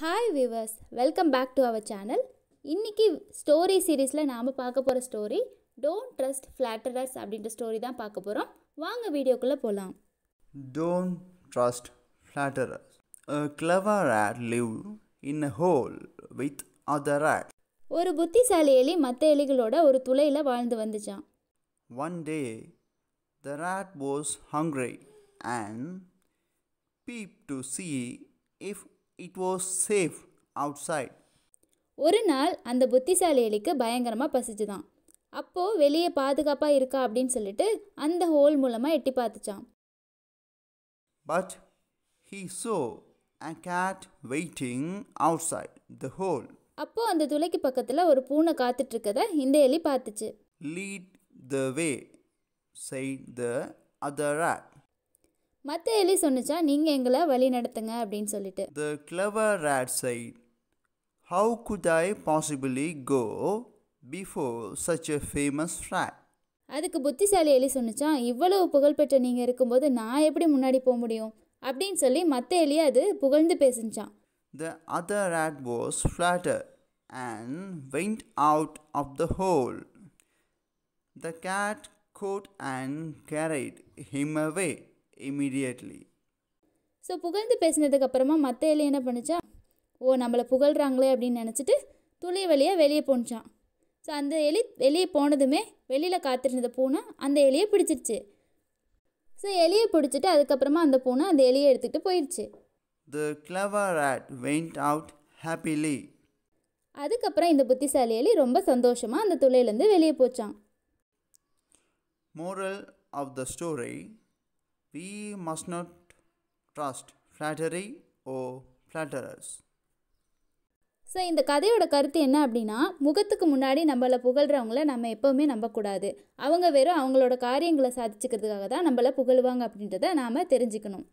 Hi viewers welcome back to our channel இன்றைக்கி story சீரீஸில் நாம் பார்க்க போகிற ஸ்டோரி டோன்ட் ட்ரஸ்ட் ஃப்ளாட்டரர்ஸ் அப்படின்ற ஸ்டோரி தான் பார்க்க போகிறோம் வாங்க வீடியோக்குள்ளே போகலாம் don't trust flatterers clever rat live in a hole with other rat ஒரு புத்திசாலி எலி மற்ற எலிகளோட ஒரு துளையில் வாழ்ந்து வந்துச்சான் one day the rat was hungry and peep to see if it was safe outside ஒரு நாள் அந்த புத்திசாலி எலிக்கு பயங்கரமாக பசிச்சுதான் அப்போது வெளியே பாதுகாப்பாக இருக்கா அப்படின்னு சொல்லிட்டு அந்த ஹோல் மூலமாக எட்டி பார்த்துச்சான் but he saw a cat waiting outside the hole அப்போது அந்த துளைக்கு பக்கத்தில் ஒரு பூனை காத்துட்ருக்கத இந்த எலி பார்த்துச்சு லீட் த வே செய் த அதர் ஆட் மற்ற எலி சொன்னிச்சா நீங்கள் எங்களை வழி நடத்துங்க அப்படின்னு சொல்லிட்டு the clever rat said how good I possibly go before such a famous rat அதுக்கு புத்திசாலி எலி சொன்னிச்சா இவ்வளவு புகழ்பெற்ற நீங்கள் இருக்கும்போது நான் எப்படி முன்னாடி போக முடியும் அப்படின்னு சொல்லி மற்ற எலி அது புகழ்ந்து பேசிச்சான் the other rat was flatter and went out of the hole the cat caught and carried him away immediately so புகழ்ந்து பேசினதுக்கப்புறமா மற்ற இலை என்ன பண்ணிச்சா ஓ நம்மளை புகழ்கிறாங்களே அப்படின்னு நினச்சிட்டு துளி வழியாக வெளியே போணுச்சான் ஸோ அந்த எலி வெளியே போனதுமே வெளியில் காத்திருந்த பூனை அந்த எலியை பிடிச்சிருச்சு ஸோ எலியை பிடிச்சிட்டு அதுக்கப்புறமா அந்த பூனை அந்த எலியை எடுத்துகிட்டு போயிடுச்சு the clever rat went out happily அதுக்கப்புறம் இந்த புத்திசாலி எலி ரொம்ப சந்தோஷமாக அந்த துளையிலேருந்து வெளியே போச்சான் moral of the story we must not trust flattery or flatterers. So இந்த கதையோட கருத்து என்ன அப்படின்னா முகத்துக்கு முன்னாடி நம்மளை புகழ்கிறவங்கள நம்ம எப்போவுமே நம்பக்கூடாது அவங்க வெறும் அவங்களோட காரியங்களை சாதிச்சுக்கிறதுக்காக தான் நம்மளை புகழ்வாங்க அப்படின்றத நாம் தெரிஞ்சுக்கணும்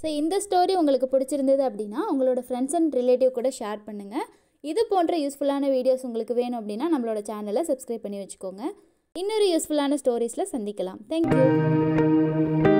ஸோ இந்த ஸ்டோரி உங்களுக்கு பிடிச்சிருந்தது அப்படின்னா உங்களோட ஃப்ரெண்ட்ஸ் அண்ட் ரிலேட்டிவ் கூட ஷேர் பண்ணுங்கள் இது போன்ற யூஸ்ஃபுல்லான வீடியோஸ் உங்களுக்கு வேணும் அப்படின்னா நம்மளோட சேனலை சப்ஸ்கிரைப் பண்ணி வச்சுக்கோங்க இன்னொரு யூஸ்ஃபுல்லான ஸ்டோரிஸில் சந்திக்கலாம் தேங்க்யூ